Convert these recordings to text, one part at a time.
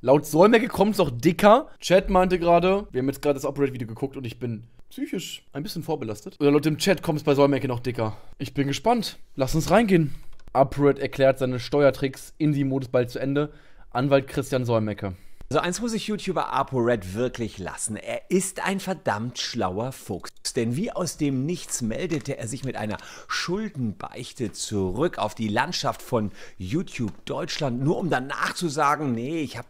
Laut Solmecke kommt es auch dicker. Chat meinte gerade, wir haben jetzt gerade das Operate-Video geguckt und ich bin psychisch ein bisschen vorbelastet. Oder laut dem Chat kommt es bei Solmecke noch dicker. Ich bin gespannt. Lass uns reingehen. Upred erklärt seine Steuertricks. in die modus bald zu Ende. Anwalt Christian Solmecke. Also eins muss ich YouTuber ApoRed wirklich lassen. Er ist ein verdammt schlauer Fuchs. Denn wie aus dem Nichts meldete er sich mit einer Schuldenbeichte zurück auf die Landschaft von YouTube Deutschland, nur um danach zu sagen, nee, ich habe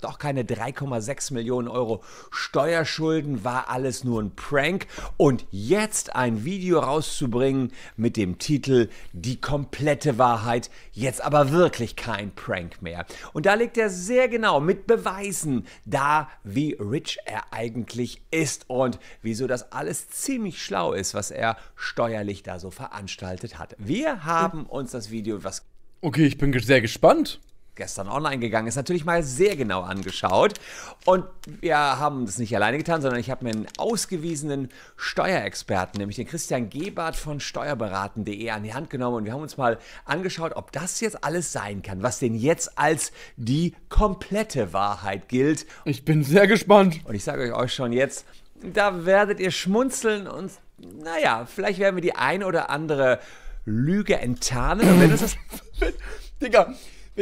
doch keine 3,6 Millionen Euro Steuerschulden, war alles nur ein Prank. Und jetzt ein Video rauszubringen mit dem Titel Die komplette Wahrheit, jetzt aber wirklich kein Prank mehr. Und da legt er sehr genau mit Beweisen da, wie rich er eigentlich ist und wieso das alles ziemlich schlau ist, was er steuerlich da so veranstaltet hat. Wir haben uns das Video, was... Okay, ich bin sehr gespannt gestern online gegangen ist, natürlich mal sehr genau angeschaut. Und wir haben das nicht alleine getan, sondern ich habe mir einen ausgewiesenen Steuerexperten, nämlich den Christian Gebart von steuerberaten.de an die Hand genommen und wir haben uns mal angeschaut, ob das jetzt alles sein kann, was denn jetzt als die komplette Wahrheit gilt. Ich bin sehr gespannt. Und ich sage euch schon jetzt, da werdet ihr schmunzeln und naja, vielleicht werden wir die ein oder andere Lüge enttarnen. Und wenn das das... Digga,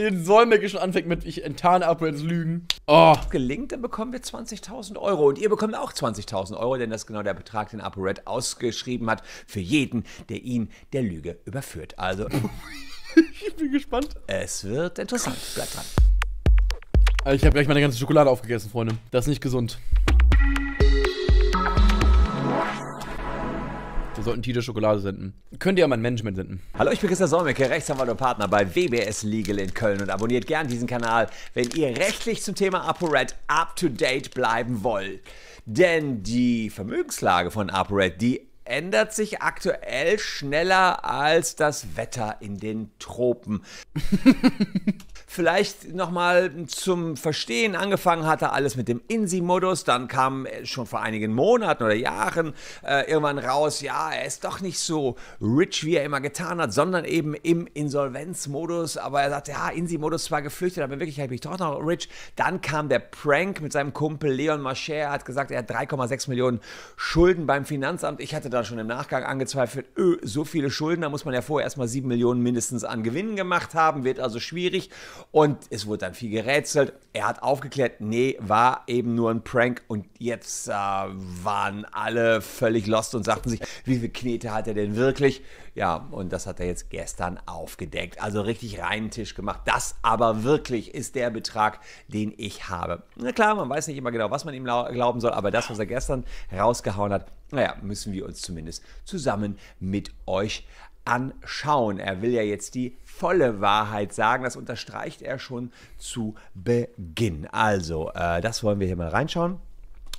den Solmecke schon anfängt mit, ich enttarne Upgrades Lügen. Oh. Gelingt, dann bekommen wir 20.000 Euro. Und ihr bekommt auch 20.000 Euro, denn das ist genau der Betrag, den ApoRed ausgeschrieben hat für jeden, der ihn der Lüge überführt. Also. ich bin gespannt. Es wird interessant. Bleibt dran. Ich habe gleich meine ganze Schokolade aufgegessen, Freunde. Das ist nicht gesund. sollten Tide Schokolade senden. Könnt ihr an mein Management senden. Hallo, ich bin Christian Solmecke, Rechtsanwalt und Partner bei WBS Legal in Köln und abonniert gern diesen Kanal, wenn ihr rechtlich zum Thema ApoRed up to date bleiben wollt. Denn die Vermögenslage von ApoRed, die ändert sich aktuell schneller als das Wetter in den Tropen. Vielleicht nochmal zum Verstehen. Angefangen hatte alles mit dem INSI-Modus, dann kam äh, schon vor einigen Monaten oder Jahren äh, irgendwann raus, ja, er ist doch nicht so rich, wie er immer getan hat, sondern eben im Insolvenzmodus. Aber er sagte, ja, INSI-Modus zwar geflüchtet, aber in Wirklichkeit bin ich doch noch rich. Dann kam der Prank mit seinem Kumpel Leon Mascher, hat gesagt, er hat 3,6 Millionen Schulden beim Finanzamt. Ich hatte das dann schon im Nachgang angezweifelt, öh, so viele Schulden, da muss man ja vorher erstmal 7 Millionen mindestens an Gewinnen gemacht haben, wird also schwierig. Und es wurde dann viel gerätselt. Er hat aufgeklärt, nee, war eben nur ein Prank. Und jetzt äh, waren alle völlig lost und sagten sich, wie viel Knete hat er denn wirklich? Ja, und das hat er jetzt gestern aufgedeckt. Also richtig reinen Tisch gemacht. Das aber wirklich ist der Betrag, den ich habe. Na klar, man weiß nicht immer genau, was man ihm glauben soll, aber das, was er gestern rausgehauen hat, naja, müssen wir uns zumindest zusammen mit euch anschauen. Er will ja jetzt die volle Wahrheit sagen. Das unterstreicht er schon zu Beginn. Also, äh, das wollen wir hier mal reinschauen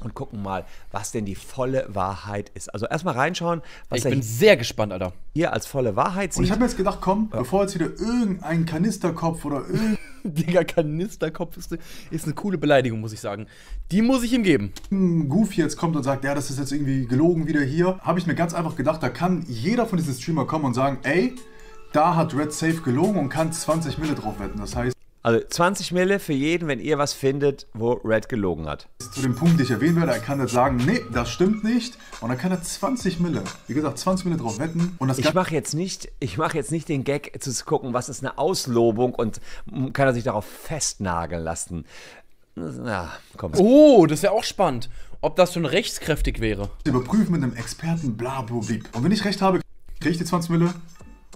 und gucken mal, was denn die volle Wahrheit ist. Also erstmal reinschauen, was Ich bin sehr gespannt, Alter. Ihr als volle Wahrheit sieht. Und ich habe mir jetzt gedacht, komm, ja. bevor jetzt wieder irgendein Kanisterkopf oder irgendein. Digga, Kanisterkopf ist ist eine coole Beleidigung, muss ich sagen. Die muss ich ihm geben. Goofy jetzt kommt und sagt, ja, das ist jetzt irgendwie gelogen wieder hier, habe ich mir ganz einfach gedacht, da kann jeder von diesen Streamer kommen und sagen, ey, da hat Red Safe gelogen und kann 20 Mille drauf wetten. Das heißt. Also 20 Mille für jeden, wenn ihr was findet, wo Red gelogen hat. Zu dem Punkt, den ich erwähnen werde, er kann jetzt sagen, nee, das stimmt nicht. Und dann kann er 20 Mille, wie gesagt, 20 Mille drauf wetten. Und das ich mache jetzt, nicht, mach jetzt nicht den Gag zu gucken, was ist eine Auslobung und kann er sich darauf festnageln lassen. Na, komm. Oh, das ist ja auch spannend. Ob das schon rechtskräftig wäre. Überprüfen mit einem Experten, bla, bla, bla. Und wenn ich recht habe, kriege ich die 20 Mille.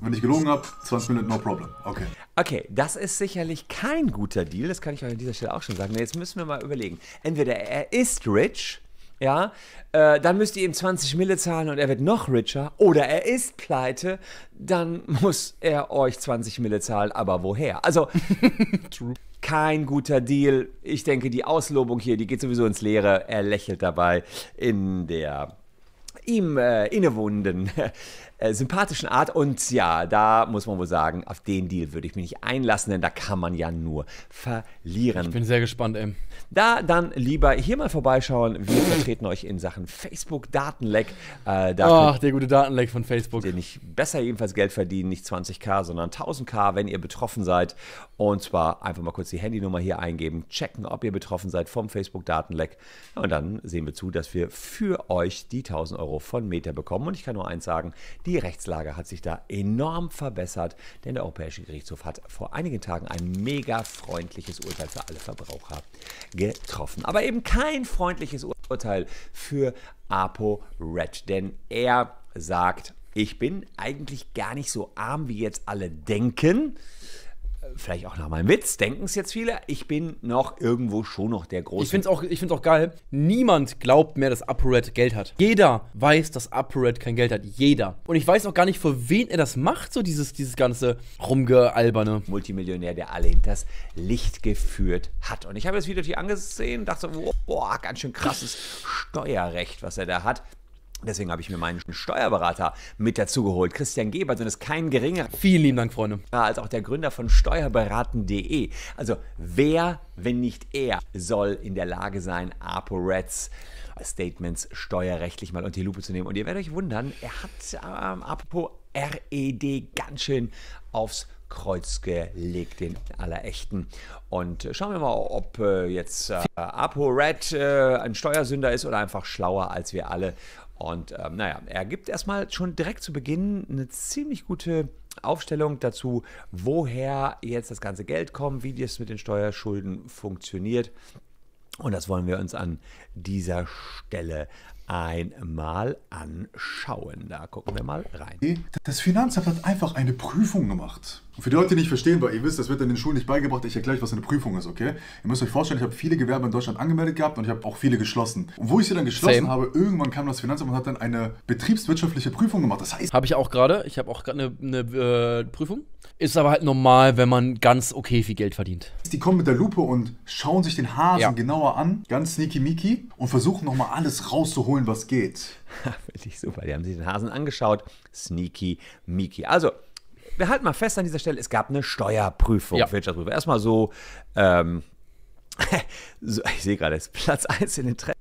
Wenn ich gelogen habe, 20 Minuten, no problem. Okay. Okay, das ist sicherlich kein guter Deal. Das kann ich euch an dieser Stelle auch schon sagen. Jetzt müssen wir mal überlegen. Entweder er ist rich, ja, äh, dann müsst ihr ihm 20 Mille zahlen und er wird noch richer. Oder er ist pleite, dann muss er euch 20 Mille zahlen. Aber woher? Also, kein guter Deal. Ich denke, die Auslobung hier, die geht sowieso ins Leere. Er lächelt dabei in der ihm äh, innewohnenden äh, sympathischen Art. Und ja, da muss man wohl sagen, auf den Deal würde ich mich nicht einlassen, denn da kann man ja nur verlieren. Ich bin sehr gespannt, M. Da dann lieber hier mal vorbeischauen. Wir vertreten euch in Sachen Facebook-Datenleck. Äh, Ach, der gute Datenleck von Facebook. Den ich besser jedenfalls Geld verdienen, nicht 20k, sondern 1000k, wenn ihr betroffen seid. Und zwar einfach mal kurz die Handynummer hier eingeben, checken, ob ihr betroffen seid vom Facebook-Datenleck. Und dann sehen wir zu, dass wir für euch die 1000 Euro von Meta bekommen. Und ich kann nur eins sagen, die die Rechtslage hat sich da enorm verbessert, denn der Europäische Gerichtshof hat vor einigen Tagen ein mega freundliches Urteil für alle Verbraucher getroffen. Aber eben kein freundliches Urteil für Apo Red, denn er sagt, ich bin eigentlich gar nicht so arm, wie jetzt alle denken vielleicht auch nach meinem Witz, denken es jetzt viele, ich bin noch irgendwo schon noch der große. Ich finde es auch, auch geil. Niemand glaubt mehr, dass ApoRed Geld hat. Jeder weiß, dass ApoRed kein Geld hat. Jeder. Und ich weiß auch gar nicht, für wen er das macht, so dieses, dieses ganze rumgealberne. Multimillionär, der alle hinters Licht geführt hat. Und ich habe das Video hier angesehen und dachte, boah, ganz schön krasses Steuerrecht, was er da hat. Deswegen habe ich mir meinen Steuerberater mit dazu geholt. Christian Geber, und ist kein geringer. Vielen lieben Dank, Freunde. Als auch der Gründer von steuerberaten.de. Also, wer, wenn nicht er, soll in der Lage sein, ApoReds Statements steuerrechtlich mal unter die Lupe zu nehmen? Und ihr werdet euch wundern, er hat ähm, apropos RED ganz schön aufs Kreuz gelegt, den allerechten. Und äh, schauen wir mal, ob äh, jetzt äh, ApoRed äh, ein Steuersünder ist oder einfach schlauer als wir alle. Und ähm, naja, er gibt erstmal schon direkt zu Beginn eine ziemlich gute Aufstellung dazu, woher jetzt das ganze Geld kommt, wie das mit den Steuerschulden funktioniert. Und das wollen wir uns an dieser Stelle einmal anschauen. Da gucken wir mal rein. Das Finanzamt hat einfach eine Prüfung gemacht. Für die Leute, die nicht verstehen, weil ihr wisst, das wird in den Schulen nicht beigebracht, ich erkläre euch, was eine Prüfung ist, okay? Ihr müsst euch vorstellen, ich habe viele Gewerbe in Deutschland angemeldet gehabt und ich habe auch viele geschlossen. Und wo ich sie dann geschlossen Same. habe, irgendwann kam das Finanzamt und hat dann eine betriebswirtschaftliche Prüfung gemacht. Das heißt. Habe ich auch gerade. Ich habe auch gerade eine, eine äh, Prüfung. Ist aber halt normal, wenn man ganz okay viel Geld verdient. Die kommen mit der Lupe und schauen sich den Hasen ja. genauer an, ganz sneaky miki und versuchen nochmal alles rauszuholen, was geht. Finde ich super. Die haben sich den Hasen angeschaut. Sneaky Miki. Also, wir halten mal fest an dieser Stelle, es gab eine Steuerprüfung, ja. Wirtschaftsprüfung. Erstmal so, ähm, so ich sehe gerade, jetzt Platz 1 in den Trends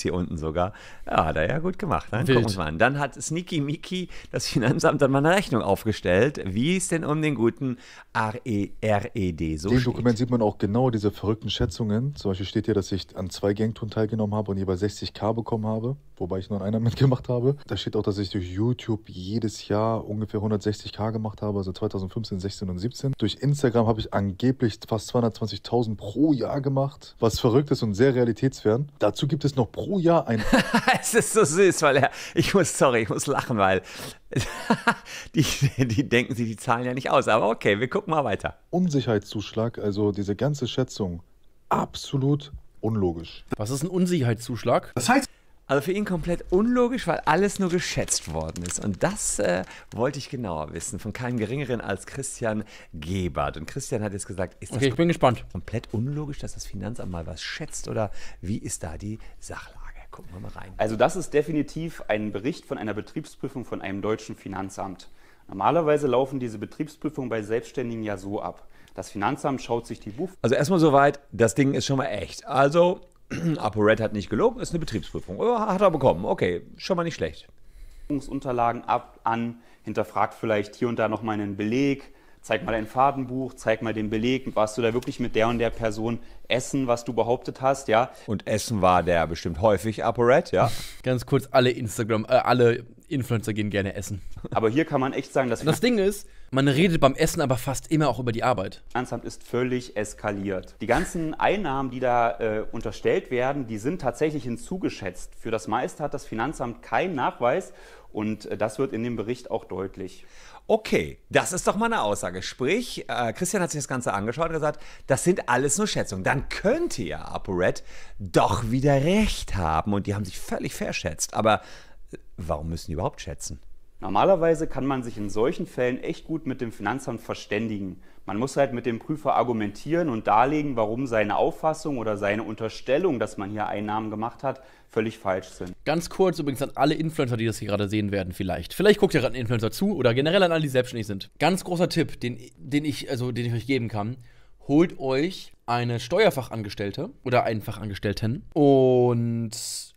hier unten sogar. Ja, hat er ja gut gemacht. Ne? Dann gucken wir mal an. Dann hat Sneaky Miki das Finanzamt dann mal eine Rechnung aufgestellt, wie es denn um den guten RERED so In dem Dokument sieht man auch genau diese verrückten Schätzungen. Zum Beispiel steht hier, dass ich an zwei Gangtouren teilgenommen habe und jeweils 60k bekommen habe wobei ich nur in einer mitgemacht habe. Da steht auch, dass ich durch YouTube jedes Jahr ungefähr 160k gemacht habe, also 2015, 16 und 17. Durch Instagram habe ich angeblich fast 220.000 pro Jahr gemacht, was verrückt ist und sehr realitätsfern. Dazu gibt es noch pro Jahr ein... es ist so süß, weil er, ich muss, sorry, ich muss lachen, weil die, die, denken sich die Zahlen ja nicht aus, aber okay, wir gucken mal weiter. Unsicherheitszuschlag, also diese ganze Schätzung, absolut unlogisch. Was ist ein Unsicherheitszuschlag? Das heißt... Also für ihn komplett unlogisch, weil alles nur geschätzt worden ist. Und das äh, wollte ich genauer wissen. Von keinem Geringeren als Christian Gebert. Und Christian hat jetzt gesagt, ist das okay, ich bin gespannt. komplett unlogisch, dass das Finanzamt mal was schätzt? Oder wie ist da die Sachlage? Gucken wir mal rein. Also das ist definitiv ein Bericht von einer Betriebsprüfung von einem deutschen Finanzamt. Normalerweise laufen diese Betriebsprüfungen bei Selbstständigen ja so ab. Das Finanzamt schaut sich die Buch. Also erstmal soweit, das Ding ist schon mal echt. Also ApoRed hat nicht gelogen, ist eine Betriebsprüfung. Oh, hat er bekommen. Okay, schon mal nicht schlecht. Unterlagen ab, an, hinterfragt vielleicht hier und da nochmal einen Beleg, zeig mal dein Fadenbuch, zeig mal den Beleg, warst du da wirklich mit der und der Person essen, was du behauptet hast, ja? Und essen war der bestimmt häufig, ApoRed, ja? Ganz kurz, alle Instagram, äh, alle Influencer gehen gerne essen. Aber hier kann man echt sagen, dass... Das Ding ist, man redet beim Essen aber fast immer auch über die Arbeit. Das Finanzamt ist völlig eskaliert. Die ganzen Einnahmen, die da äh, unterstellt werden, die sind tatsächlich hinzugeschätzt. Für das meiste hat das Finanzamt keinen Nachweis und äh, das wird in dem Bericht auch deutlich. Okay, das ist doch mal eine Aussage. Sprich, äh, Christian hat sich das Ganze angeschaut und gesagt, das sind alles nur Schätzungen. Dann könnte ja ApoRed doch wieder recht haben und die haben sich völlig verschätzt. Aber äh, warum müssen die überhaupt schätzen? Normalerweise kann man sich in solchen Fällen echt gut mit dem Finanzamt verständigen. Man muss halt mit dem Prüfer argumentieren und darlegen, warum seine Auffassung oder seine Unterstellung, dass man hier Einnahmen gemacht hat, völlig falsch sind. Ganz kurz übrigens an alle Influencer, die das hier gerade sehen werden, vielleicht. Vielleicht guckt ihr gerade einen Influencer zu oder generell an alle, die selbstständig sind. Ganz großer Tipp, den, den, ich, also, den ich euch geben kann. Holt euch eine Steuerfachangestellte oder einen Fachangestellten und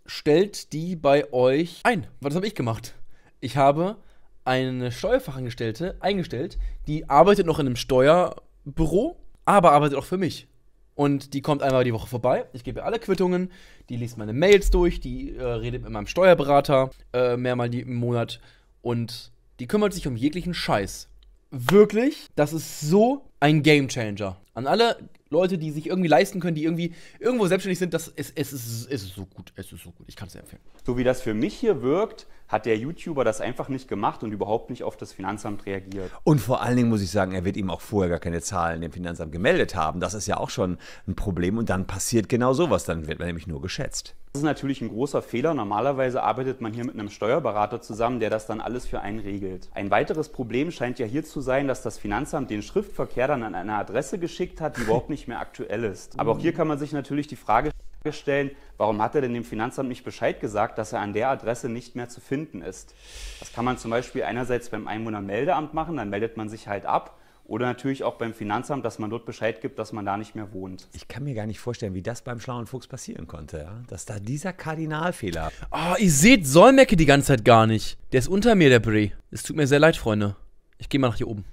stellt die bei euch ein. Was habe ich gemacht? ich habe eine Steuerfachangestellte eingestellt, die arbeitet noch in einem Steuerbüro, aber arbeitet auch für mich. Und die kommt einmal die Woche vorbei. Ich gebe ihr alle Quittungen, die liest meine Mails durch, die äh, redet mit meinem Steuerberater äh, mehrmal im Monat und die kümmert sich um jeglichen Scheiß. Wirklich, das ist so ein Gamechanger An alle Leute, die sich irgendwie leisten können, die irgendwie irgendwo selbstständig sind, das ist, es, ist, es ist so gut, es ist so gut, ich kann es empfehlen. So wie das für mich hier wirkt, hat der YouTuber das einfach nicht gemacht und überhaupt nicht auf das Finanzamt reagiert. Und vor allen Dingen muss ich sagen, er wird ihm auch vorher gar keine Zahlen dem Finanzamt gemeldet haben. Das ist ja auch schon ein Problem und dann passiert genau sowas, dann wird man nämlich nur geschätzt. Das ist natürlich ein großer Fehler. Normalerweise arbeitet man hier mit einem Steuerberater zusammen, der das dann alles für einen regelt. Ein weiteres Problem scheint ja hier zu sein, dass das Finanzamt den Schriftverkehr der dann an eine Adresse geschickt hat, die überhaupt nicht mehr aktuell ist. Aber auch hier kann man sich natürlich die Frage stellen, warum hat er denn dem Finanzamt nicht Bescheid gesagt, dass er an der Adresse nicht mehr zu finden ist? Das kann man zum Beispiel einerseits beim Einwohnermeldeamt machen, dann meldet man sich halt ab. Oder natürlich auch beim Finanzamt, dass man dort Bescheid gibt, dass man da nicht mehr wohnt. Ich kann mir gar nicht vorstellen, wie das beim schlauen Fuchs passieren konnte, ja? dass da dieser Kardinalfehler. oh, ihr seht Solmecke die ganze Zeit gar nicht. Der ist unter mir, der Brie. Es tut mir sehr leid, Freunde. Ich gehe mal nach hier oben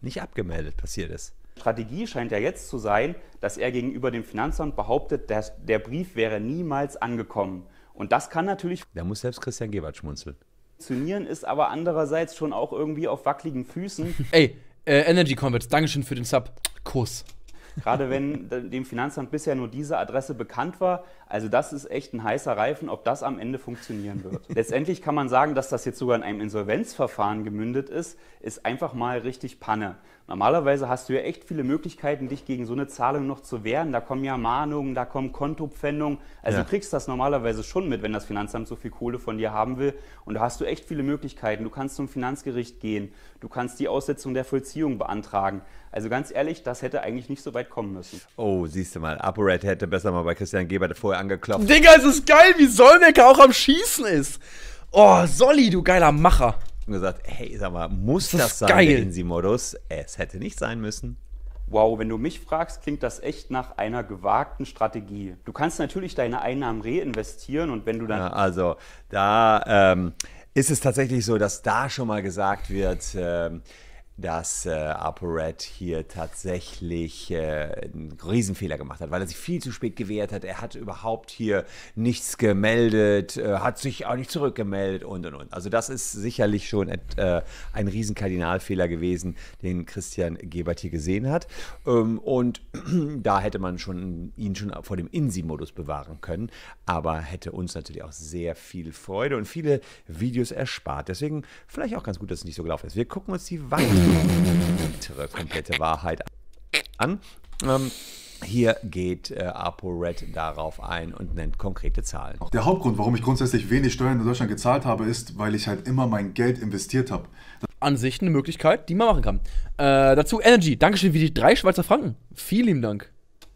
nicht abgemeldet passiert ist. Strategie scheint ja jetzt zu sein, dass er gegenüber dem Finanzamt behauptet, dass der Brief wäre niemals angekommen. Und das kann natürlich. Da muss selbst Christian Gebert schmunzeln. Funktionieren ist aber andererseits schon auch irgendwie auf wackeligen Füßen. Ey, äh, Energy Converts, Dankeschön für den Sub. Kuss. Gerade wenn dem Finanzamt bisher nur diese Adresse bekannt war, also das ist echt ein heißer Reifen, ob das am Ende funktionieren wird. Letztendlich kann man sagen, dass das jetzt sogar in einem Insolvenzverfahren gemündet ist, ist einfach mal richtig Panne. Normalerweise hast du ja echt viele Möglichkeiten, dich gegen so eine Zahlung noch zu wehren. Da kommen ja Mahnungen, da kommen Kontopfändungen. Also ja. du kriegst das normalerweise schon mit, wenn das Finanzamt so viel Kohle von dir haben will. Und da hast du echt viele Möglichkeiten. Du kannst zum Finanzgericht gehen, du kannst die Aussetzung der Vollziehung beantragen. Also ganz ehrlich, das hätte eigentlich nicht so weit kommen müssen. Oh, siehst du mal, ApoRed hätte besser mal bei Christian Gebert vorher angeklopft. Digga, es ist geil, wie Solnecker auch am Schießen ist. Oh, Solli, du geiler Macher. Und gesagt, hey, sag mal, muss das, das sein, geil. der Insi-Modus? Es hätte nicht sein müssen. Wow, wenn du mich fragst, klingt das echt nach einer gewagten Strategie. Du kannst natürlich deine Einnahmen reinvestieren und wenn du dann... Ja, also, da ähm, ist es tatsächlich so, dass da schon mal gesagt wird... Ähm, dass äh, ApoRed hier tatsächlich äh, einen Riesenfehler gemacht hat, weil er sich viel zu spät gewehrt hat. Er hat überhaupt hier nichts gemeldet, äh, hat sich auch nicht zurückgemeldet und und und. Also das ist sicherlich schon et, äh, ein Riesenkardinalfehler gewesen, den Christian Gebert hier gesehen hat. Ähm, und da hätte man schon, ihn schon vor dem Insi-Modus bewahren können, aber hätte uns natürlich auch sehr viel Freude und viele Videos erspart. Deswegen vielleicht auch ganz gut, dass es nicht so gelaufen ist. Wir gucken uns die Weihnachten weitere komplette Wahrheit an. Ähm, hier geht äh, ApoRed darauf ein und nennt konkrete Zahlen. Der Hauptgrund, warum ich grundsätzlich wenig Steuern in Deutschland gezahlt habe, ist, weil ich halt immer mein Geld investiert habe. An sich eine Möglichkeit, die man machen kann. Äh, dazu Energy. Dankeschön für die drei Schweizer Franken. Vielen lieben Dank.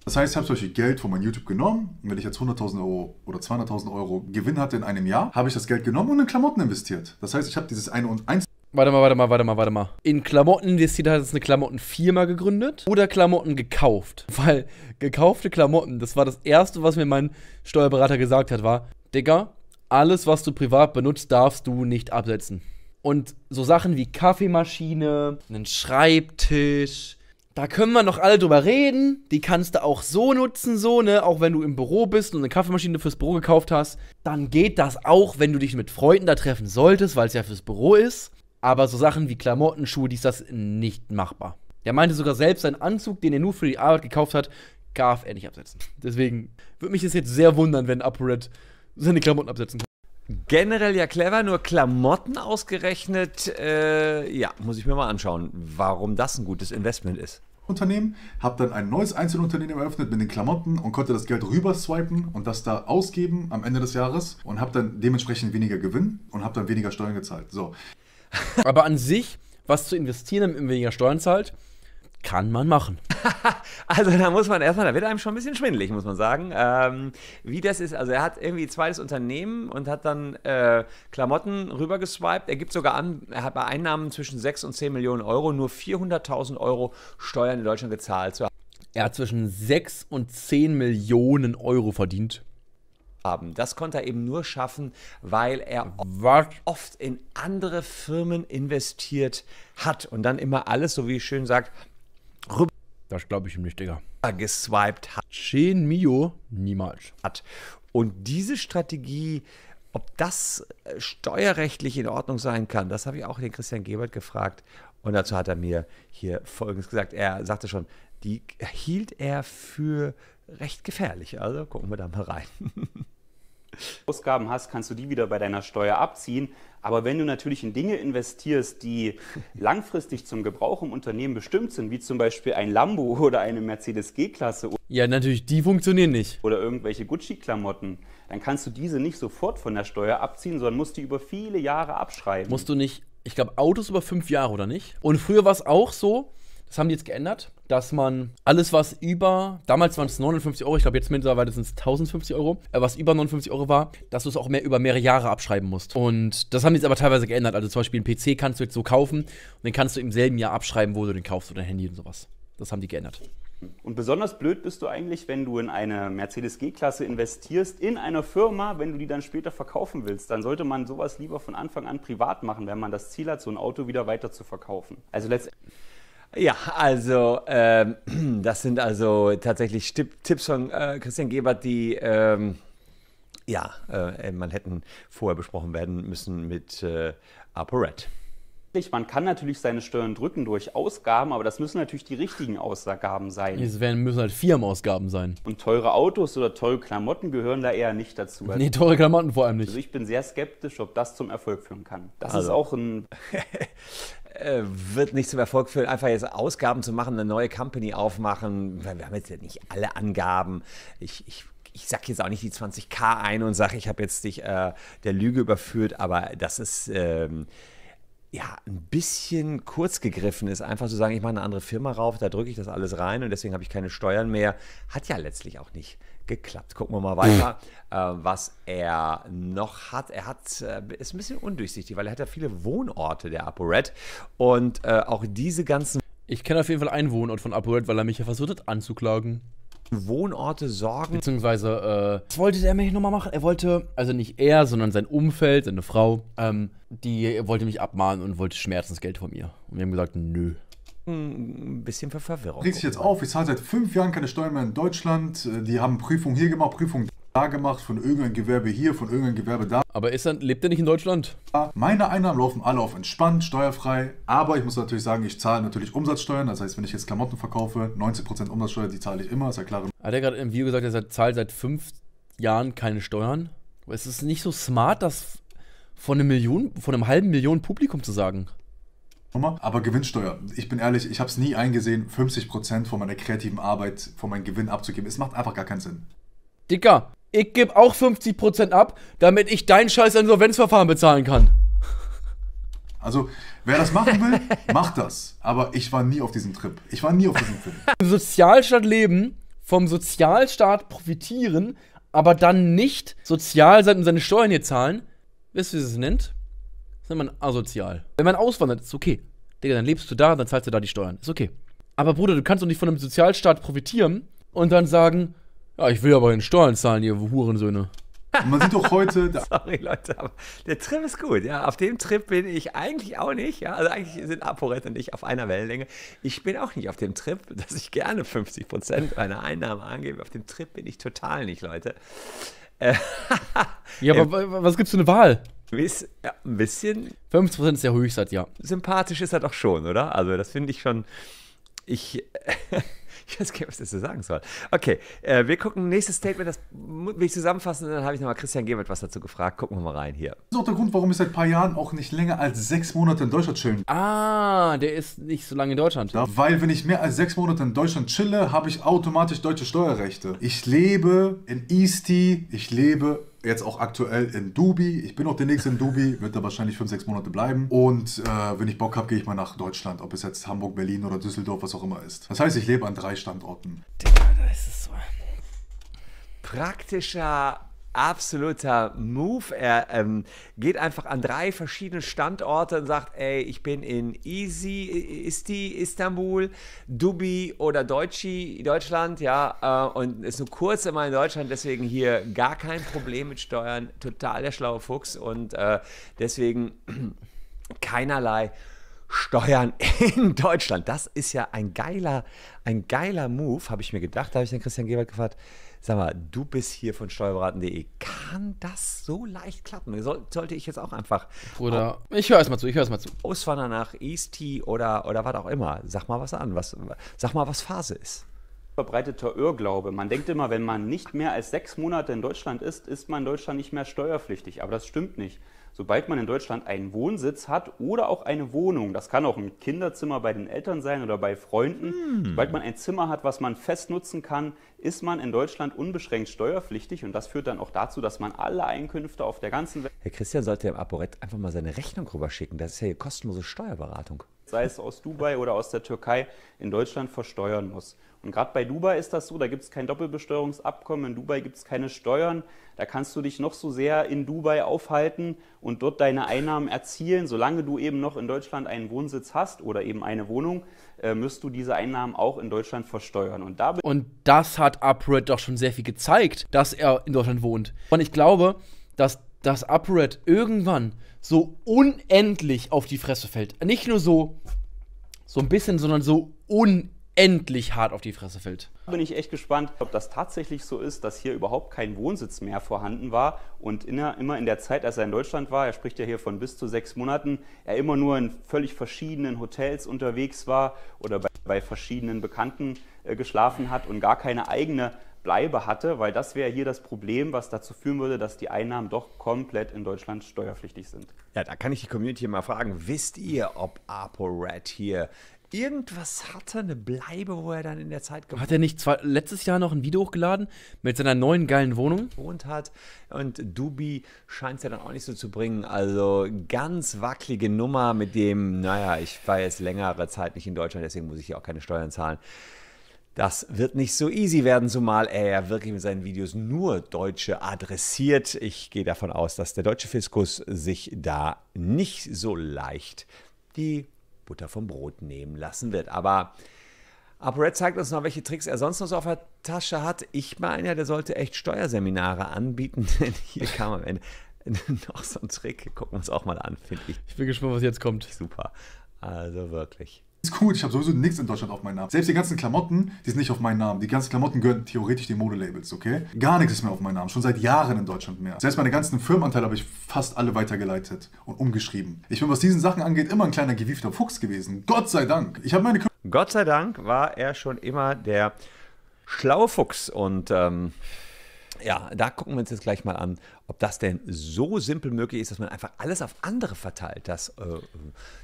Das heißt, ich habe zum Beispiel Geld von meinem YouTube genommen. Und wenn ich jetzt 100.000 Euro oder 200.000 Euro Gewinn hatte in einem Jahr, habe ich das Geld genommen und in Klamotten investiert. Das heißt, ich habe dieses eine und eins Warte mal, warte mal, warte mal, warte mal. In Klamotten, das hat jetzt eine Klamottenfirma gegründet oder Klamotten gekauft. Weil gekaufte Klamotten, das war das erste, was mir mein Steuerberater gesagt hat, war, Digga, alles, was du privat benutzt, darfst du nicht absetzen. Und so Sachen wie Kaffeemaschine, einen Schreibtisch, da können wir noch alle drüber reden. Die kannst du auch so nutzen, so, ne? Auch wenn du im Büro bist und eine Kaffeemaschine fürs Büro gekauft hast. Dann geht das auch, wenn du dich mit Freunden da treffen solltest, weil es ja fürs Büro ist. Aber so Sachen wie Klamotten, Schuhe, dies, das nicht machbar. Er meinte sogar selbst, seinen Anzug, den er nur für die Arbeit gekauft hat, darf er nicht absetzen. Deswegen würde mich das jetzt sehr wundern, wenn ApoRed seine Klamotten absetzen kann. Generell ja clever, nur Klamotten ausgerechnet, äh, ja, muss ich mir mal anschauen, warum das ein gutes Investment ist. Unternehmen, habe dann ein neues Einzelunternehmen eröffnet mit den Klamotten und konnte das Geld rüber swipen und das da ausgeben am Ende des Jahres und habe dann dementsprechend weniger Gewinn und habe dann weniger Steuern gezahlt. So. Aber an sich, was zu investieren, damit man weniger Steuern zahlt, kann man machen. also da muss man erstmal, da wird einem schon ein bisschen schwindelig, muss man sagen. Ähm, wie das ist, also er hat irgendwie ein zweites Unternehmen und hat dann äh, Klamotten rübergeswiped. Er gibt sogar an, er hat bei Einnahmen zwischen 6 und 10 Millionen Euro nur 400.000 Euro Steuern in Deutschland gezahlt. Er hat zwischen 6 und 10 Millionen Euro verdient haben. Das konnte er eben nur schaffen, weil er What? oft in andere Firmen investiert hat und dann immer alles, so wie ich schön sagt, rüber. Das glaube ich ihm nicht, Digga. Geswiped hat. Shin Mio niemals. Hat. Und diese Strategie, ob das äh, steuerrechtlich in Ordnung sein kann, das habe ich auch den Christian Gebert gefragt. Und dazu hat er mir hier Folgendes gesagt. Er sagte schon, die hielt er für recht gefährlich. Also gucken wir da mal rein. Ausgaben hast, kannst du die wieder bei deiner Steuer abziehen. Aber wenn du natürlich in Dinge investierst, die langfristig zum Gebrauch im Unternehmen bestimmt sind, wie zum Beispiel ein Lambo oder eine Mercedes G-Klasse. Ja, natürlich, die funktionieren nicht. Oder irgendwelche Gucci-Klamotten, dann kannst du diese nicht sofort von der Steuer abziehen, sondern musst die über viele Jahre abschreiben. Musst du nicht, ich glaube, Autos über fünf Jahre oder nicht? Und früher war es auch so, das haben die jetzt geändert, dass man alles, was über, damals waren es 59 Euro, ich glaube jetzt mittlerweile sind es 1050 Euro, äh, was über 59 Euro war, dass du es auch mehr über mehrere Jahre abschreiben musst. Und das haben die jetzt aber teilweise geändert. Also zum Beispiel einen PC kannst du jetzt so kaufen und den kannst du im selben Jahr abschreiben, wo du den kaufst oder ein Handy und sowas. Das haben die geändert. Und besonders blöd bist du eigentlich, wenn du in eine Mercedes G-Klasse investierst, in einer Firma, wenn du die dann später verkaufen willst. Dann sollte man sowas lieber von Anfang an privat machen, wenn man das Ziel hat, so ein Auto wieder weiter zu verkaufen. Also letztendlich. Ja, also ähm, das sind also tatsächlich Tipp, Tipps von äh, Christian Gebert, die ähm, ja, äh, man hätten vorher besprochen werden müssen mit äh, ApoRed man kann natürlich seine Steuern drücken durch Ausgaben, aber das müssen natürlich die richtigen Ausgaben sein. Es werden, müssen halt Firmenausgaben sein. Und teure Autos oder teure Klamotten gehören da eher nicht dazu. Also nee, teure Klamotten vor allem nicht. Also ich bin sehr skeptisch, ob das zum Erfolg führen kann. Das also. ist auch ein... Äh, wird nicht zum Erfolg führen, einfach jetzt Ausgaben zu machen, eine neue Company aufmachen. Wir haben jetzt nicht alle Angaben. Ich, ich ich sag jetzt auch nicht die 20k ein und sage, ich habe jetzt dich äh, der Lüge überführt, aber das ist, ähm, ja, ein bisschen kurz gegriffen ist, einfach zu sagen, ich mache eine andere Firma rauf, da drücke ich das alles rein und deswegen habe ich keine Steuern mehr, hat ja letztlich auch nicht geklappt. Gucken wir mal weiter, äh, was er noch hat. Er hat, äh, ist ein bisschen undurchsichtig, weil er hat ja viele Wohnorte, der ApoRed. Und äh, auch diese ganzen. Ich kenne auf jeden Fall einen Wohnort von ApoRed, weil er mich ja versucht hat anzuklagen. Wohnorte sorgen. Beziehungsweise, äh, was wollte er mich nochmal machen? Er wollte, also nicht er, sondern sein Umfeld, seine Frau, ähm, die wollte mich abmahnen und wollte Schmerzensgeld von mir. Und wir haben gesagt, nö. Hm, ein bisschen für Verwirrung. Regt dich jetzt auf, ich zahle seit fünf Jahren keine Steuern mehr in Deutschland. Äh, die haben Prüfung hier gemacht, Prüfung da gemacht, von irgendeinem Gewerbe hier, von irgendeinem Gewerbe da. Aber ist er, lebt er nicht in Deutschland? Meine Einnahmen laufen alle auf entspannt, steuerfrei. Aber ich muss natürlich sagen, ich zahle natürlich Umsatzsteuern. Das heißt, wenn ich jetzt Klamotten verkaufe, 90% Umsatzsteuer, die zahle ich immer, ist ja klar. Hat er gerade im Video gesagt, er zahlt seit fünf Jahren keine Steuern? es ist nicht so smart, das von, einer Million, von einem halben Million Publikum zu sagen. Aber Gewinnsteuer, ich bin ehrlich, ich habe es nie eingesehen, 50% von meiner kreativen Arbeit, von meinem Gewinn abzugeben. Es macht einfach gar keinen Sinn. Dicker, ich gebe auch 50% ab, damit ich dein scheiß Insolvenzverfahren bezahlen kann. Also, wer das machen will, macht das. Aber ich war nie auf diesem Trip. Ich war nie auf diesem Trip. Im Sozialstaat leben, vom Sozialstaat profitieren, aber dann nicht sozial sein und seine Steuern hier zahlen. Wisst ihr, wie es nennt? Das nennt man asozial. Wenn man auswandert, ist okay. Digga, dann lebst du da, dann zahlst du da die Steuern. Ist okay. Aber Bruder, du kannst doch nicht von einem Sozialstaat profitieren und dann sagen, ja, ich will aber in Steuern zahlen, ihr Hurensöhne. Und man sieht doch heute. Da Sorry, Leute, aber der Trip ist gut. Ja, auf dem Trip bin ich eigentlich auch nicht. Ja, also eigentlich sind ApoRed und ich auf einer Wellenlänge. Ich bin auch nicht auf dem Trip, dass ich gerne 50 Prozent meiner Einnahmen angebe. Auf dem Trip bin ich total nicht, Leute. Äh, ja, aber ähm, was gibt's für eine Wahl? Bis, ja, ein bisschen. 50 Prozent ist ja Höchstsatz, ja. Sympathisch ist er doch schon, oder? Also, das finde ich schon. Ich. Ich weiß gar nicht, was ich dazu sagen soll. Okay, äh, wir gucken nächstes Statement, das will ich zusammenfassen. Dann habe ich nochmal Christian Gebert was dazu gefragt. Gucken wir mal rein hier. Das ist auch der Grund, warum ich seit ein paar Jahren auch nicht länger als sechs Monate in Deutschland chillen. Ah, der ist nicht so lange in Deutschland. Da, weil wenn ich mehr als sechs Monate in Deutschland chille, habe ich automatisch deutsche Steuerrechte. Ich lebe in Eastie, ich lebe jetzt auch aktuell in Dubi. Ich bin auch demnächst in Dubi, wird da wahrscheinlich fünf, sechs Monate bleiben. Und äh, wenn ich Bock habe, gehe ich mal nach Deutschland, ob es jetzt Hamburg, Berlin oder Düsseldorf, was auch immer ist. Das heißt, ich lebe an drei Standorten. Digga, da ist es so. Praktischer absoluter Move. Er ähm, geht einfach an drei verschiedene Standorte und sagt, ey, ich bin in Easy, Isti, Istanbul, Dubi oder Deutschi, Deutschland, ja, äh, und ist nur kurz immer in Deutschland, deswegen hier gar kein Problem mit Steuern, total der schlaue Fuchs und äh, deswegen keinerlei Steuern in Deutschland. Das ist ja ein geiler, ein geiler Move, habe ich mir gedacht. Da habe ich den Christian Gebert gefragt, sag mal, du bist hier von steuerberaten.de. Kann das so leicht klappen? Soll, sollte ich jetzt auch einfach. Bruder, oh, ich höre es mal zu, ich höre es mal zu. Auswandern nach Eastie oder, oder was auch immer. Sag mal was an, was, sag mal, was Phase ist verbreiteter Irrglaube. Man denkt immer, wenn man nicht mehr als sechs Monate in Deutschland ist, ist man in Deutschland nicht mehr steuerpflichtig. Aber das stimmt nicht sobald man in Deutschland einen Wohnsitz hat oder auch eine Wohnung, das kann auch ein Kinderzimmer bei den Eltern sein oder bei Freunden, hm. sobald man ein Zimmer hat, was man fest nutzen kann, ist man in Deutschland unbeschränkt steuerpflichtig und das führt dann auch dazu, dass man alle Einkünfte auf der ganzen Welt. Herr Christian sollte dem Aporett einfach mal seine Rechnung rüberschicken. Das ist ja hier kostenlose Steuerberatung sei es aus Dubai oder aus der Türkei, in Deutschland versteuern muss. Und gerade bei Dubai ist das so, da gibt es kein Doppelbesteuerungsabkommen, in Dubai gibt es keine Steuern, da kannst du dich noch so sehr in Dubai aufhalten und dort deine Einnahmen erzielen. Solange du eben noch in Deutschland einen Wohnsitz hast oder eben eine Wohnung, äh, müsst du diese Einnahmen auch in Deutschland versteuern. Und, da und das hat UpRed doch schon sehr viel gezeigt, dass er in Deutschland wohnt. Und ich glaube, dass dass UpRed irgendwann so unendlich auf die Fresse fällt. Nicht nur so, so ein bisschen, sondern so unendlich hart auf die Fresse fällt. Da bin ich echt gespannt, ob das tatsächlich so ist, dass hier überhaupt kein Wohnsitz mehr vorhanden war und in der, immer in der Zeit, als er in Deutschland war, er spricht ja hier von bis zu sechs Monaten, er immer nur in völlig verschiedenen Hotels unterwegs war oder bei, bei verschiedenen Bekannten äh, geschlafen hat und gar keine eigene bleibe hatte, weil das wäre hier das Problem, was dazu führen würde, dass die Einnahmen doch komplett in Deutschland steuerpflichtig sind. Ja, da kann ich die Community mal fragen, wisst ihr, ob ApoRed hier irgendwas hatte, eine Bleibe, wo er dann in der Zeit gemacht hat. er nicht zwei, letztes Jahr noch ein Video hochgeladen mit seiner neuen geilen Wohnung? Wohnt hat. Und Dubi scheint es ja dann auch nicht so zu bringen. Also ganz wackelige Nummer mit dem, naja, ich war jetzt längere Zeit nicht in Deutschland, deswegen muss ich hier auch keine Steuern zahlen. Das wird nicht so easy werden, zumal er ja wirklich mit seinen Videos nur Deutsche adressiert. Ich gehe davon aus, dass der deutsche Fiskus sich da nicht so leicht die Butter vom Brot nehmen lassen wird. Aber ApoRed zeigt uns noch, welche Tricks er sonst noch so auf der Tasche hat. Ich meine, ja, der sollte echt Steuerseminare anbieten, denn hier kam am Ende noch so ein Trick. Gucken wir uns auch mal an, finde ich. Ich bin gespannt, was jetzt kommt. Super. Also wirklich ist cool, ich habe sowieso nichts in Deutschland auf meinen Namen. Selbst die ganzen Klamotten, die sind nicht auf meinen Namen. Die ganzen Klamotten gehören theoretisch den Modelabels, okay? Gar nichts ist mehr auf meinen Namen, schon seit Jahren in Deutschland mehr. Selbst meine ganzen Firmenanteile habe ich fast alle weitergeleitet und umgeschrieben. Ich bin, was diesen Sachen angeht, immer ein kleiner gewiefter Fuchs gewesen. Gott sei Dank. Ich habe meine... Kü Gott sei Dank war er schon immer der schlaue Fuchs und... Ähm ja, da gucken wir uns jetzt gleich mal an, ob das denn so simpel möglich ist, dass man einfach alles auf andere verteilt. Das, äh,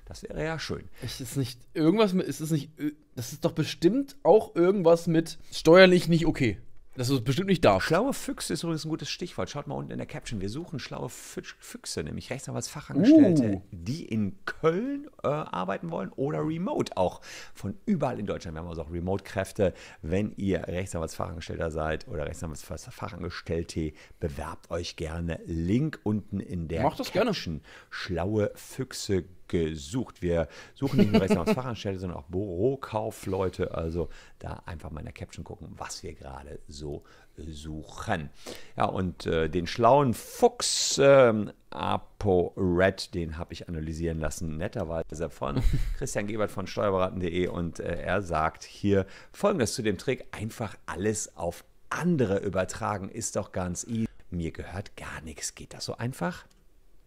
das wäre ja schön. Ist es nicht irgendwas mit, ist es nicht, äh, das ist doch bestimmt auch irgendwas mit steuerlich nicht okay. Das ist bestimmt nicht da. Schlaue Füchse ist übrigens ein gutes Stichwort. Schaut mal unten in der Caption. Wir suchen schlaue Füchse, nämlich Rechtsanwaltsfachangestellte, uh. die in Köln äh, arbeiten wollen oder remote auch. Von überall in Deutschland. Wir haben also auch Remote-Kräfte. Wenn ihr Rechtsanwaltsfachangestellter seid oder Rechtsanwaltsfachangestellte, bewerbt euch gerne. Link unten in der Caption. Gerne. Schlaue Füchse gesucht. Wir suchen nicht nur restaurants sondern auch Bürokaufleute. Also da einfach mal in der Caption gucken, was wir gerade so suchen. Ja, und äh, den schlauen Fuchs ähm, ApoRed, den habe ich analysieren lassen, netterweise von Christian Gebert von steuerberaten.de und äh, er sagt hier folgendes zu dem Trick: einfach alles auf andere übertragen ist doch ganz easy. Mir gehört gar nichts. Geht das so einfach?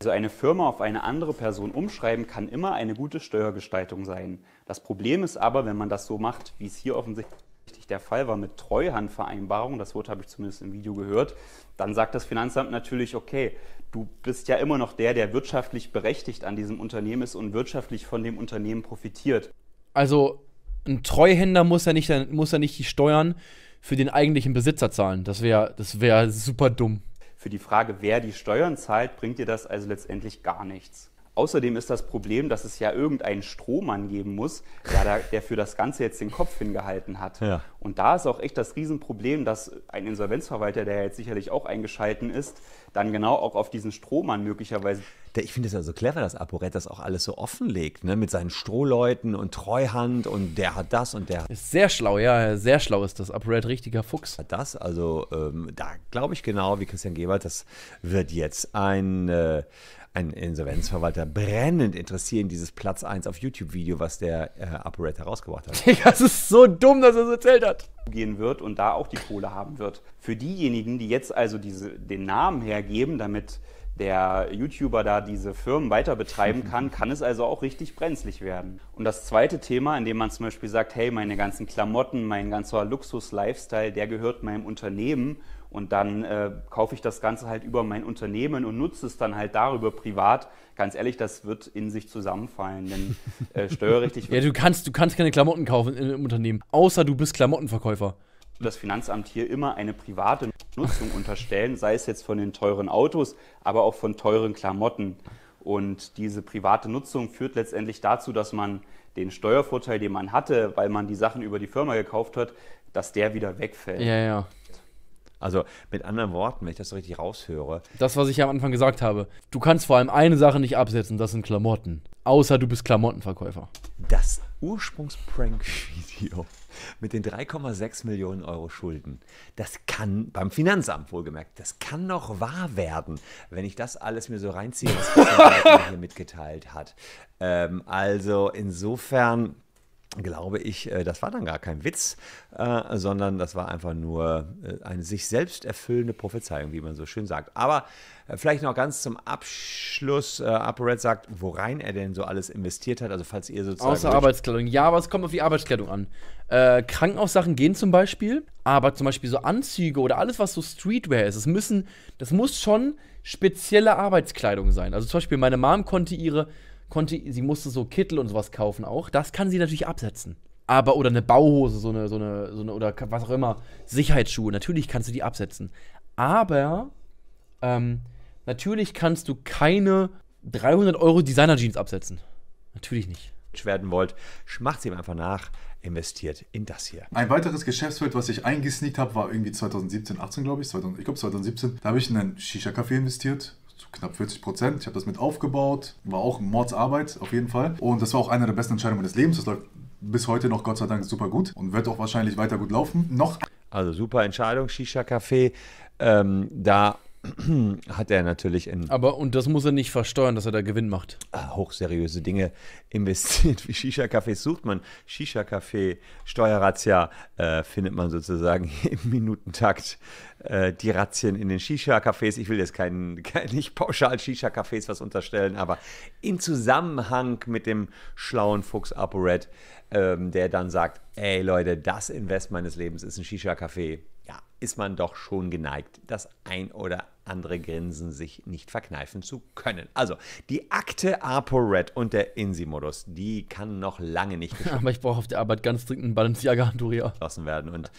Also eine Firma auf eine andere Person umschreiben kann immer eine gute Steuergestaltung sein. Das Problem ist aber, wenn man das so macht, wie es hier offensichtlich der Fall war mit Treuhandvereinbarung, das Wort habe ich zumindest im Video gehört, dann sagt das Finanzamt natürlich, okay, du bist ja immer noch der, der wirtschaftlich berechtigt an diesem Unternehmen ist und wirtschaftlich von dem Unternehmen profitiert. Also ein Treuhänder muss ja nicht, muss ja nicht die Steuern für den eigentlichen Besitzer zahlen. Das wäre das wär super dumm. Für die Frage, wer die Steuern zahlt, bringt dir das also letztendlich gar nichts. Außerdem ist das Problem, dass es ja irgendeinen Strohmann geben muss, der, der für das Ganze jetzt den Kopf hingehalten hat. Ja. Und da ist auch echt das Riesenproblem, dass ein Insolvenzverwalter, der jetzt sicherlich auch eingeschalten ist, dann genau auch auf diesen Strohmann möglicherweise. Ich finde es ja so clever, dass ApoRed das auch alles so offenlegt, ne? mit seinen Strohleuten und Treuhand und der hat das und der hat. Ist sehr schlau, ja, sehr schlau ist das. ApoRed, richtiger Fuchs. Das, also ähm, da glaube ich genau wie Christian Gebert, das wird jetzt ein. Äh, ein Insolvenzverwalter brennend interessieren, dieses Platz 1 auf YouTube-Video, was der äh, Operator herausgebracht hat. das ist so dumm, dass er es erzählt hat. Gehen wird und da auch die Kohle haben wird. Für diejenigen, die jetzt also diese, den Namen hergeben, damit der YouTuber da diese Firmen weiter betreiben kann, kann es also auch richtig brenzlig werden. Und das zweite Thema, in dem man zum Beispiel sagt, hey, meine ganzen Klamotten, mein ganzer Luxus-Lifestyle, der gehört meinem Unternehmen und dann äh, kaufe ich das Ganze halt über mein Unternehmen und nutze es dann halt darüber privat. Ganz ehrlich, das wird in sich zusammenfallen, denn äh, steuerrechtlich. ja, du kannst, du kannst keine Klamotten kaufen im Unternehmen, außer du bist Klamottenverkäufer das Finanzamt hier immer eine private Nutzung unterstellen, sei es jetzt von den teuren Autos, aber auch von teuren Klamotten. Und diese private Nutzung führt letztendlich dazu, dass man den Steuervorteil, den man hatte, weil man die Sachen über die Firma gekauft hat, dass der wieder wegfällt. Ja, ja. Also mit anderen Worten, wenn ich das so richtig raushöre. Das, was ich am Anfang gesagt habe. Du kannst vor allem eine Sache nicht absetzen, das sind Klamotten. Außer du bist Klamottenverkäufer. Das Ursprungs-Prank-Video mit den 3,6 Millionen Euro Schulden. Das kann beim Finanzamt wohlgemerkt, das kann noch wahr werden, wenn ich das alles mir so reinziehe, was Christian hier mitgeteilt hat. Ähm, also insofern glaube ich, äh, das war dann gar kein Witz, äh, sondern das war einfach nur äh, eine sich selbst erfüllende Prophezeiung, wie man so schön sagt. Aber vielleicht noch ganz zum Abschluss. ApoRed sagt, worein er denn so alles investiert hat. Also falls ihr sozusagen... Außer Arbeitskleidung. Ja, aber es kommt auf die Arbeitskleidung an. Äh, Krankenhaussachen gehen zum Beispiel, aber zum Beispiel so Anzüge oder alles, was so Streetwear ist, es müssen, das muss schon spezielle Arbeitskleidung sein. Also zum Beispiel meine Mom konnte ihre konnte, sie musste so Kittel und sowas kaufen auch. Das kann sie natürlich absetzen. Aber, oder eine Bauhose, so eine, so eine, so eine, oder was auch immer, Sicherheitsschuhe, natürlich kannst du die absetzen. Aber, ähm, natürlich kannst du keine 300 Euro Designer-Jeans absetzen. Natürlich nicht. Werden wollt, macht's ihm einfach nach investiert in das hier. Ein weiteres Geschäftsfeld, was ich eingesneakt habe, war irgendwie 2017, 18, glaube ich. 2000, ich glaube 2017. Da habe ich in ein Shisha-Café investiert zu knapp 40 Prozent. Ich habe das mit aufgebaut, war auch Mordsarbeit auf jeden Fall. Und das war auch eine der besten Entscheidungen meines Lebens. Das läuft bis heute noch Gott sei Dank super gut und wird auch wahrscheinlich weiter gut laufen. Noch also super Entscheidung, Shisha Café. Ähm, da hat er natürlich in. Aber und das muss er nicht versteuern, dass er da Gewinn macht. Ah, hochseriöse Dinge investiert wie Shisha-Cafés sucht man. Shisha-Café, Steuerrazzia äh, findet man sozusagen im Minutentakt äh, die Razzien in den Shisha-Cafés. Ich will jetzt kein, kein nicht pauschal Shisha-Cafés was unterstellen, aber in Zusammenhang mit dem schlauen Fuchs ApoRed, ähm, der dann sagt: Ey Leute, das Invest meines Lebens ist ein Shisha-Café ja, ist man doch schon geneigt, das ein oder andere Grinsen sich nicht verkneifen zu können. Also, die Akte ApoRed und der Insi-Modus, die kann noch lange nicht Aber ich brauche auf der Arbeit ganz dringend einen Balenciaga-Handtuch, ja. werden und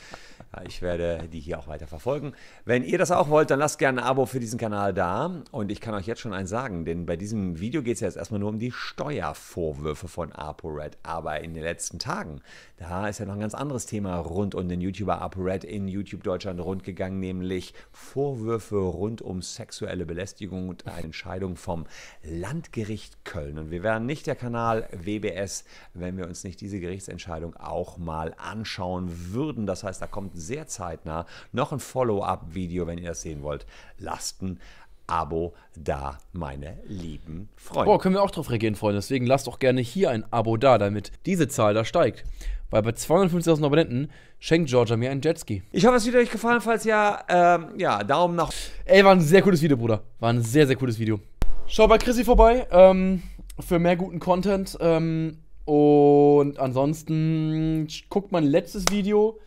äh, ich werde die hier auch weiter verfolgen. Wenn ihr das auch wollt, dann lasst gerne ein Abo für diesen Kanal da. Und ich kann euch jetzt schon eins sagen, denn bei diesem Video geht es ja jetzt erstmal nur um die Steuervorwürfe von ApoRed. Aber in den letzten Tagen, da ist ja noch ein ganz anderes Thema rund um den YouTuber ApoRed in YouTube Deutschland rundgegangen, nämlich Vorwürfe rund um sexuelle Belästigung und eine Entscheidung vom Landgericht Köln. Und wir wären nicht der Kanal WBS, wenn wir uns nicht diese Gerichtsentscheidung auch mal anschauen würden. Das heißt, da kommt sehr zeitnah noch ein Follow-up-Video, wenn ihr das sehen wollt. Lasst ein Abo da, meine lieben Freunde. Boah, können wir auch drauf reagieren, Freunde. Deswegen lasst auch gerne hier ein Abo da, damit diese Zahl da steigt. Weil bei 250.000 Abonnenten schenkt Georgia mir einen Jetski. Ich hoffe, es hat euch gefallen. Falls ja, ähm, ja, Daumen nach. Ey, war ein sehr cooles Video, Bruder. War ein sehr, sehr cooles Video. Schau bei Chrissy vorbei ähm, für mehr guten Content. Ähm, und ansonsten guckt mein letztes Video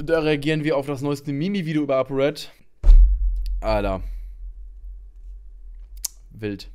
da reagieren wir auf das neueste Mimi-Video über ApoRed. Alter. Wild.